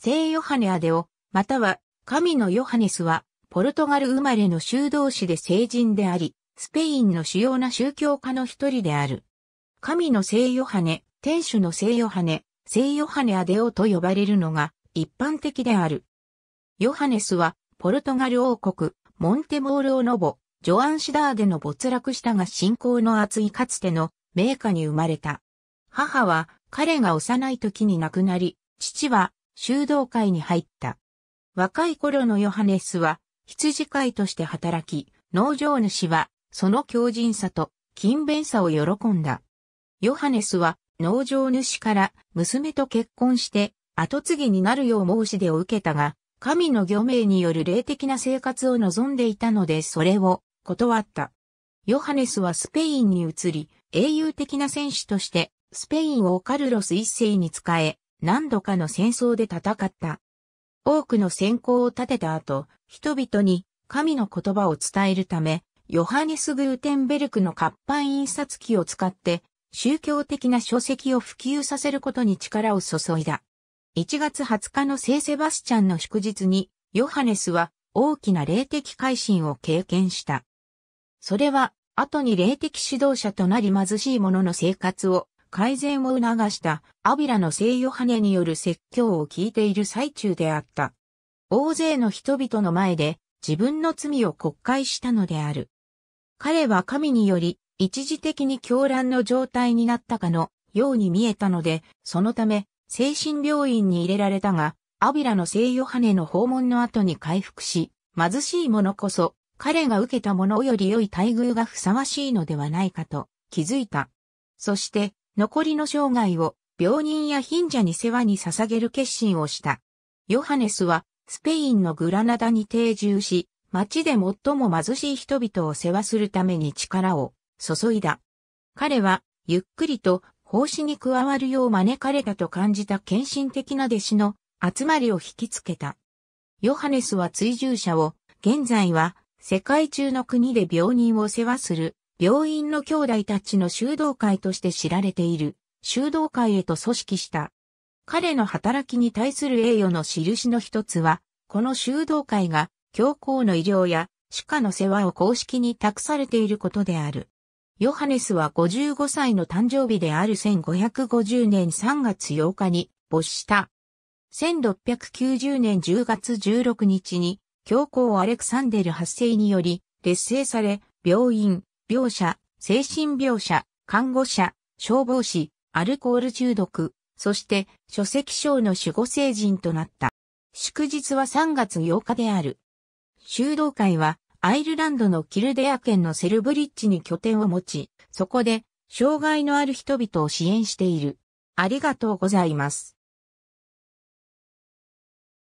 聖ヨハネアデオ、または神のヨハネスは、ポルトガル生まれの修道士で聖人であり、スペインの主要な宗教家の一人である。神の聖ヨハネ、天主の聖ヨハネ、聖ヨハネアデオと呼ばれるのが一般的である。ヨハネスは、ポルトガル王国、モンテモールオノボ、ジョアンシダーデの没落したが信仰の厚いかつての名家に生まれた。母は彼が幼い時に亡くなり、父は修道会に入った。若い頃のヨハネスは羊飼いとして働き、農場主はその強靭さと勤勉さを喜んだ。ヨハネスは農場主から娘と結婚して後継ぎになるよう申し出を受けたが、神の行命による霊的な生活を望んでいたのでそれを断った。ヨハネスはスペインに移り、英雄的な戦士としてスペインをカルロス一世に仕え、何度かの戦争で戦った。多くの戦功を立てた後、人々に神の言葉を伝えるため、ヨハネス・グーテンベルクの活版印刷機を使って宗教的な書籍を普及させることに力を注いだ。1月20日の聖セバスチャンの祝日に、ヨハネスは大きな霊的改心を経験した。それは、後に霊的指導者となり貧しい者の生活を改善を促したアビラの聖ヨハネによる説教を聞いている最中であった。大勢の人々の前で自分の罪を告解したのである。彼は神により一時的に狂乱の状態になったかのように見えたので、そのため精神病院に入れられたが、アビラの聖ヨハネの訪問の後に回復し、貧しい者こそ彼が受けたものより良い待遇がふさわしいのではないかと気づいた。そして残りの生涯を病人や貧者に世話に捧げる決心をした。ヨハネスはスペインのグラナダに定住し、町で最も貧しい人々を世話するために力を注いだ。彼はゆっくりと奉仕に加わるよう招かれたと感じた献身的な弟子の集まりを引きつけた。ヨハネスは追従者を現在は世界中の国で病人を世話する病院の兄弟たちの修道会として知られている、修道会へと組織した。彼の働きに対する栄誉の印の一つは、この修道会が教皇の医療や歯科の世話を公式に託されていることである。ヨハネスは55歳の誕生日である1550年3月8日に没した。1690年10月16日に教皇アレクサンデル発生により劣勢され病院、描写、精神描写、看護者、消防士、アルコール中毒、そして書籍賞の守護聖人となった。祝日は3月8日である。修道会はアイルランドのキルデア県のセルブリッジに拠点を持ち、そこで障害のある人々を支援している。ありがとうございます。